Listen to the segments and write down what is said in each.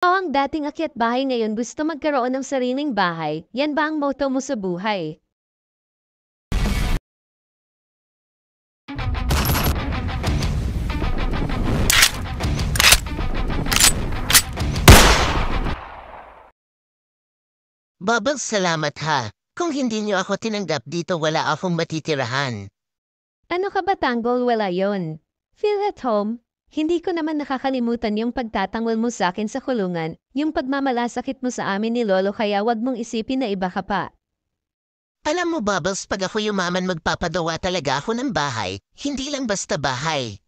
Ikaw ang dating akyat bahay ngayon gusto magkaroon ng sariling bahay, yan ba ang motto mo sa buhay? Babang salamat ha. Kung hindi niyo ako tinanggap dito wala akong matitirahan. Ano ka ba Tanggol? Wala yon. Feel at home, hindi ko naman nakakalimutan yung pagtatangwal mo sa akin sa kulungan, yung pagmamalasakit mo sa amin ni Lolo kaya wag mong isipin na iba ka pa. Alam mo, Bubbles, pag ako yumaman magpapadawa talaga ako ng bahay, hindi lang basta bahay.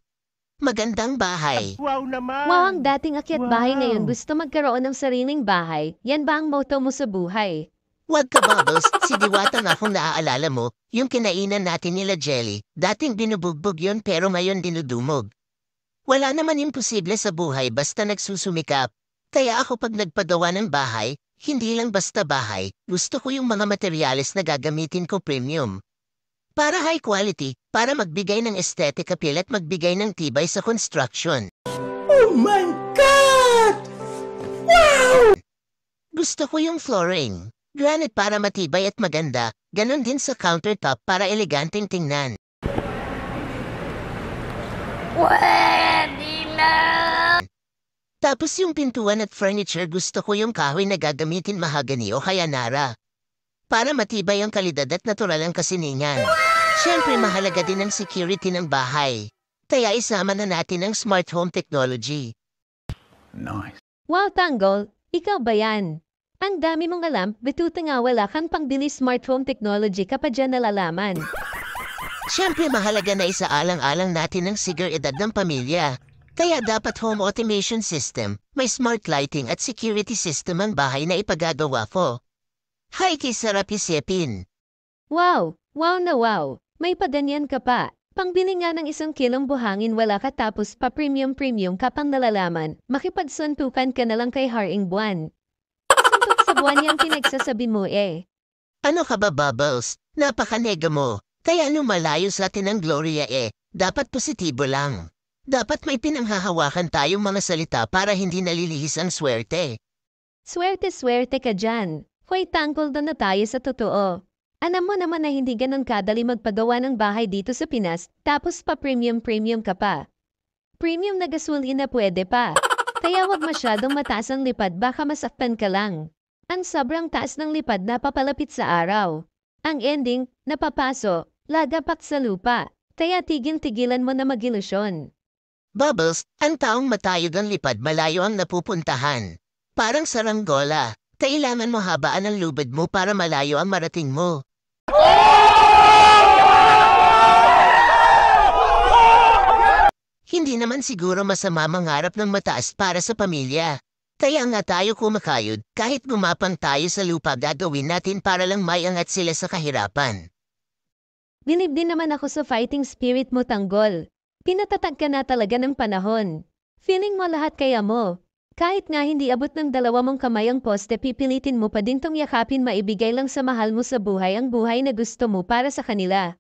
Magandang bahay. Wow naman! Wow, ang dating akyat bahay Wow. ngayon gusto magkaroon ng sariling bahay, yan ba ang motto mo sa buhay? Wag ka, Bubbles, si Diwata na akong naaalala mo, yung kinainan natin nila Jelly, dating binubugbog yun pero ngayon dinudumog. Wala naman imposible sa buhay basta nagsusumikap. Kaya ako pag nagpadawa ng bahay, hindi lang basta bahay, gusto ko yung mga materials na gagamitin ko premium. Para high quality, para magbigay ng aesthetic appeal at magbigay ng tibay sa construction. Oh my God! Wow! Gusto ko yung flooring. Granite para matibay at maganda, ganun din sa countertop para eleganteng tingnan. What? Tapos yung pintuan at furniture gusto ko yung kahoy na gagamitin mahagani o kaya nara. Para matibay ang kalidad at natural ang kasiningan. Siyempre mahalaga din ang security ng bahay. Kaya isama na natin ang smart home technology. Nice. Wow, Tanggol! Ikaw ba yan? Ang dami mong alam, bituta nga wala kang pangbili smart home technology ka pa dyan nalalaman. Siyempre mahalaga na isaalang-alang natin ang sigar edad ng pamilya. Kaya dapat home automation system, may smart lighting at security system ang bahay na ipagagawa ko. Hay, kisarap isipin. Wow! Wow na wow! May paganyan ka pa. Pangbili nga ng isang kilong buhangin wala ka tapos pa premium-premium ka pang nalalaman, makipagsuntukan ka na lang kay Haring Buwan. Suntok sa buwan yung pinagsasabi mo eh. Ano ka ba, Bubbles? Napakanega mo. Kaya lumalayo sa atin ang Gloria eh. Dapat positibo lang. Dapat may pinanghahawakan tayong mga salita para hindi nalilihis ang swerte. Swerte-swerte ka dyan. Hoy, tangkol doon na tayo sa totoo. Alam mo naman na hindi ganun kadali magpagawa ng bahay dito sa Pinas, tapos pa premium-premium ka pa. Premium na gasolina pwede pa. Kaya wag masyadong mataas ang lipad baka masaktan ka lang. Ang sobrang taas ng lipad na papalapit sa araw. Ang ending, napapaso, lagapak sa lupa. Kaya tigil-tigilan mo na magilusyon. Bubbles, ang taong matayod ang lipad malayo ang napupuntahan. Parang saranggola, kailangan mo habaan ang lubid mo para malayo ang marating mo. Hindi naman siguro masama mangarap ng mataas para sa pamilya. Kaya nga tayo kumakayod kahit gumapang tayo sa lupa gagawin natin para lang mayangat sila sa kahirapan. Dinib din naman ako sa fighting spirit mo, Tanggol. Pinatatag ka na talaga ng panahon. Feeling mo lahat kaya mo. Kahit nga hindi abot ng dalawa mong kamay ang poste, pipilitin mo pa din tong yakapin maibigay lang sa mahal mo sa buhay ang buhay na gusto mo para sa kanila.